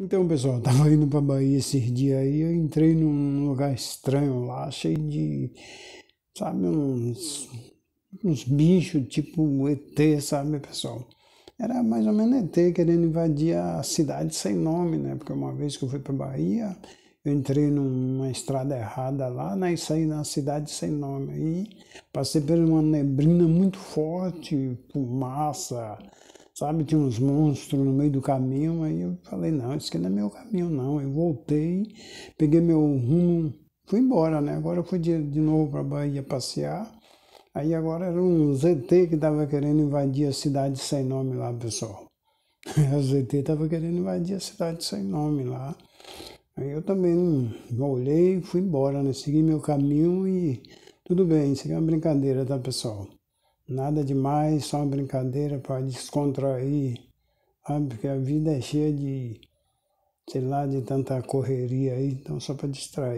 Então, pessoal, estava tava indo para Bahia esses dias aí, eu entrei num lugar estranho lá, cheio de, sabe, uns, uns bichos tipo ET, sabe, pessoal? Era mais ou menos ET querendo invadir a cidade sem nome, né? Porque uma vez que eu fui para Bahia, eu entrei numa estrada errada lá, né, e saí na cidade sem nome. aí passei por uma neblina muito forte, fumaça, sabe? Tinha uns monstros no meio do caminho, aí eu falei, não, isso aqui não é meu caminho, não. Eu voltei, peguei meu rumo, fui embora, né? Agora eu fui de, de novo para Bahia passear. Aí agora era um ZT que estava querendo invadir a cidade sem nome lá, pessoal. O ZT estava querendo invadir a cidade sem nome lá. Aí eu também olhei, fui embora, né? Segui meu caminho e tudo bem, isso aqui é uma brincadeira, tá, pessoal? Nada demais, só uma brincadeira para descontrair, sabe? Porque a vida é cheia de, sei lá, de tanta correria aí, então só para distrair.